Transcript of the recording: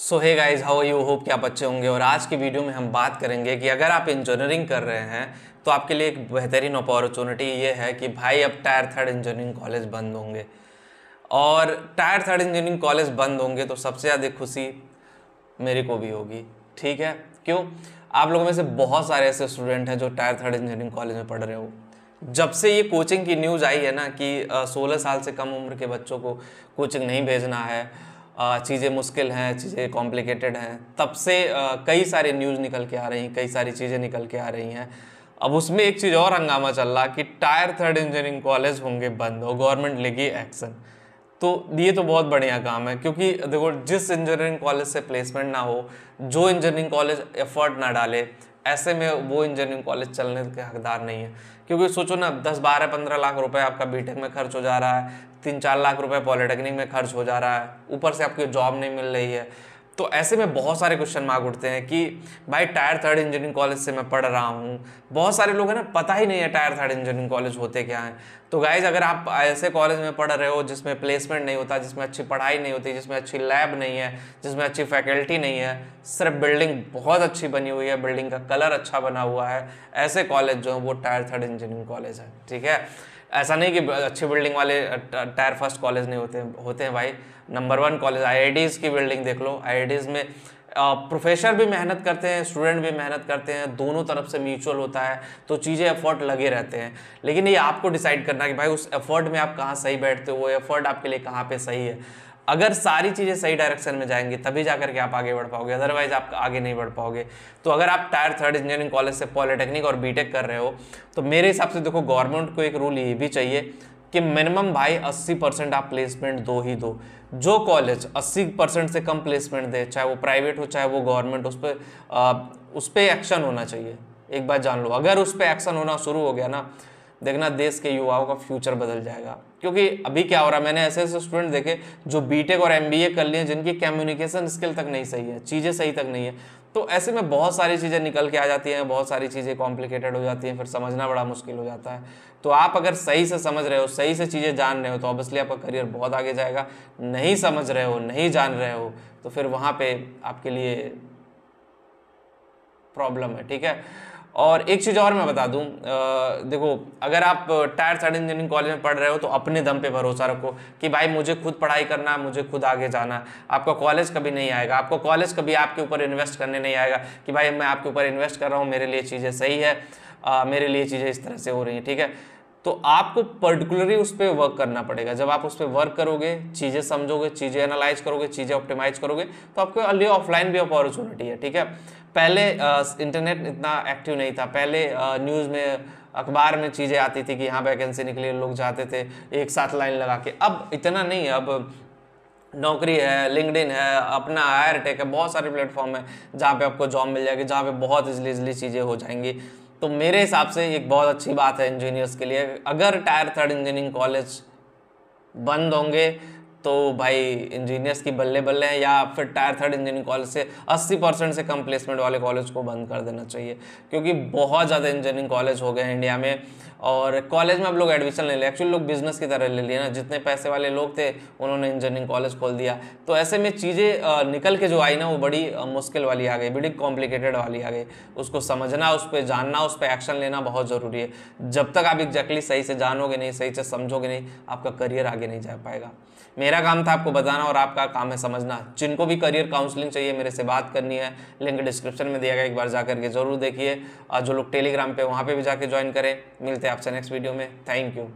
सो है guys how you hope कि आप अच्छे होंगे और आज की वीडियो में हम बात करेंगे कि अगर आप इंजीनियरिंग कर रहे हैं तो आपके लिए एक बेहतरीन अपॉर्चुनिटी ये है कि भाई अब टायर थर्ड इंजीनियरिंग कॉलेज बंद होंगे और टायर थर्ड इंजीनियरिंग कॉलेज बंद होंगे तो सबसे ज़्यादा खुशी मेरे को भी होगी ठीक है क्यों आप लोगों में से बहुत सारे ऐसे स्टूडेंट हैं जो टायर थर्ड इंजीनियरिंग कॉलेज में पढ़ रहे हो जब से ये कोचिंग की न्यूज़ आई है ना कि सोलह साल से कम उम्र के बच्चों को कोचिंग नहीं भेजना है चीज़ें मुश्किल हैं चीज़ें कॉम्प्लिकेटेड हैं तब से कई सारे न्यूज़ निकल के आ रही हैं कई सारी चीज़ें निकल के आ रही हैं अब उसमें एक चीज़ और हंगामा चल रहा कि टायर थर्ड इंजीनियरिंग कॉलेज होंगे बंद और गवर्नमेंट लेगी एक्शन तो ये तो बहुत बढ़िया काम है क्योंकि देखो जिस इंजीनियरिंग कॉलेज से प्लेसमेंट ना हो जो इंजीनियरिंग कॉलेज एफर्ट ना डाले ऐसे में वो इंजीनियरिंग कॉलेज चलने के हकदार नहीं है क्योंकि सोचो ना दस बारह पंद्रह लाख रुपए आपका बीटेक में खर्च हो जा रहा है तीन चार लाख रुपए पॉलिटेक्निक में खर्च हो जा रहा है ऊपर से आपकी जॉब नहीं मिल रही है तो ऐसे में बहुत सारे क्वेश्चन मार्ग उठते हैं कि भाई टायर थर्ड इंजीनियरिंग कॉलेज से मैं पढ़ रहा हूँ बहुत सारे लोग हैं ना पता ही नहीं है टायर थर्ड इंजीनियरिंग कॉलेज होते क्या हैं तो गाइज अगर आप ऐसे कॉलेज में पढ़ रहे हो जिसमें प्लेसमेंट नहीं होता जिसमें अच्छी पढ़ाई नहीं होती जिसमें अच्छी लैब नहीं है जिसमें अच्छी फैकल्टी नहीं है सिर्फ बिल्डिंग बहुत अच्छी बनी हुई है बिल्डिंग का कलर अच्छा बना हुआ है ऐसे कॉलेज जो है वो टायर थर्ड इंजीनियरिंग कॉलेज है ठीक है ऐसा नहीं कि अच्छे बिल्डिंग वाले टायर फर्स्ट कॉलेज नहीं होते होते हैं भाई नंबर वन कॉलेज आई की बिल्डिंग देख लो आई में प्रोफेसर भी मेहनत करते हैं स्टूडेंट भी मेहनत करते हैं दोनों तरफ से म्यूचुअल होता है तो चीज़ें एफर्ट लगे रहते हैं लेकिन ये आपको डिसाइड करना कि भाई उस एफर्ट में आप कहाँ सही बैठते हो वो एफर्ट आपके लिए कहाँ पे सही है अगर सारी चीज़ें सही डायरेक्शन में जाएंगी तभी जाकर के आप आगे बढ़ पाओगे अदरवाइज आप आगे नहीं बढ़ पाओगे तो अगर आप टायर थर्ड इंजीनियरिंग कॉलेज से पॉलिटेक्निक और बीटेक कर रहे हो तो मेरे हिसाब से देखो गवर्नमेंट को एक रूल ये भी चाहिए कि मिनिमम भाई 80 परसेंट आप प्लेसमेंट दो ही दो जो कॉलेज 80 परसेंट से कम प्लेसमेंट दे चाहे वो प्राइवेट हो चाहे वो गवर्नमेंट उस पर उस पर एक्शन होना चाहिए एक बार जान लो अगर उस पर एक्शन होना शुरू हो गया ना देखना देश के युवाओं का फ्यूचर बदल जाएगा क्योंकि अभी क्या हो रहा है मैंने ऐसे ऐसे स्टूडेंट देखे जो बीटेक और एमबीए कर लिए जिनकी कम्युनिकेशन स्किल तक नहीं सही है चीज़ें सही तक नहीं है तो ऐसे में बहुत सारी चीज़ें निकल के आ जाती हैं बहुत सारी चीज़ें कॉम्प्लिकेटेड हो जाती हैं फिर समझना बड़ा मुश्किल हो जाता है तो आप अगर सही से समझ रहे हो सही से चीज़ें जान रहे हो तो ऑब्वियसली आपका करियर बहुत आगे जाएगा नहीं समझ रहे हो नहीं जान रहे हो तो फिर वहाँ पर आपके लिए प्रॉब्लम है ठीक है और एक चीज़ और मैं बता दूं आ, देखो अगर आप टायर साइड इंजीनियरिंग कॉलेज में पढ़ रहे हो तो अपने दम पे भरोसा रखो कि भाई मुझे खुद पढ़ाई करना है मुझे खुद आगे जाना है आपका कॉलेज कभी नहीं आएगा आपको कॉलेज कभी आपके ऊपर इन्वेस्ट करने नहीं आएगा कि भाई मैं आपके ऊपर इन्वेस्ट कर रहा हूँ मेरे लिए चीज़ें सही है आ, मेरे लिए चीज़ें इस तरह से हो रही हैं ठीक है तो आपको पर्टिकुलरली उस पर वर्क करना पड़ेगा जब आप उस पर वर्क करोगे चीज़ें समझोगे चीज़ें एनालाइज करोगे चीज़ें ऑप्टिमाइज करोगे तो आपके अलिए ऑफलाइन भी अपॉर्चुनिटी है ठीक है पहले इंटरनेट इतना एक्टिव नहीं था पहले न्यूज़ में अखबार में चीज़ें आती थी कि यहाँ वैकेंसी निकली लोग जाते थे एक साथ लाइन लगा के अब इतना नहीं है अब नौकरी है लिंकड है अपना हायर टेक है बहुत सारे प्लेटफॉर्म है जहाँ पे आपको जॉब मिल जाएगी जहाँ पे बहुत इजली इजली चीज़ें हो जाएंगी तो मेरे हिसाब से एक बहुत अच्छी बात है इंजीनियर्स के लिए अगर टायर थर्ड इंजीनियरिंग कॉलेज बंद होंगे तो भाई इंजीनियर्स की बल्ले बल्ले हैं या फिर टायर थर्ड इंजीनियरिंग कॉलेज से 80 परसेंट से कम प्लेसमेंट वाले कॉलेज को बंद कर देना चाहिए क्योंकि बहुत ज़्यादा इंजीनियरिंग कॉलेज हो गए हैं इंडिया में और कॉलेज में अब लोग एडमिशन ले लिया एक्चुअली लोग बिजनेस की तरह ले लिया ना जितने पैसे वाले लोग थे उन्होंने इंजीनियरिंग कॉलेज खोल दिया तो ऐसे में चीज़ें निकल के जो आई ना वो बड़ी मुश्किल वाली आ गई बड़ी कॉम्प्लिकेटेड वाली आ गई उसको समझना उस पर जानना उस पर एक्शन लेना बहुत ज़रूरी है जब तक आप एग्जैक्टली सही से जानोगे नहीं सही से समझोगे नहीं आपका करियर आगे नहीं जा पाएगा मेरा काम था आपको बताना और आपका काम है समझना जिनको भी करियर काउंसलिंग चाहिए मेरे से बात करनी है लिंक डिस्क्रिप्शन में दिया गया एक बार जा करके जरूर देखिए और जो लोग टेलीग्राम पे वहाँ पे भी जाके ज्वाइन करें मिलते हैं हैं आपसे नेक्स्ट वीडियो में थैंक यू